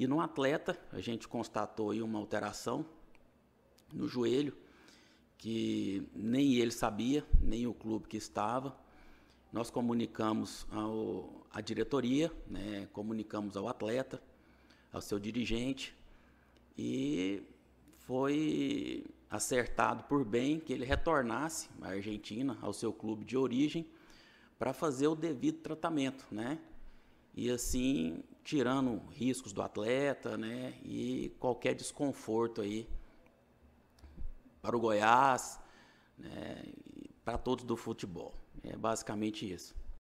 E no atleta, a gente constatou aí uma alteração no joelho, que nem ele sabia, nem o clube que estava. Nós comunicamos à diretoria, né, comunicamos ao atleta, ao seu dirigente, e foi acertado por bem que ele retornasse à Argentina, ao seu clube de origem, para fazer o devido tratamento, né? E assim tirando riscos do atleta, né? E qualquer desconforto aí para o Goiás, né? Para todos do futebol. É basicamente isso.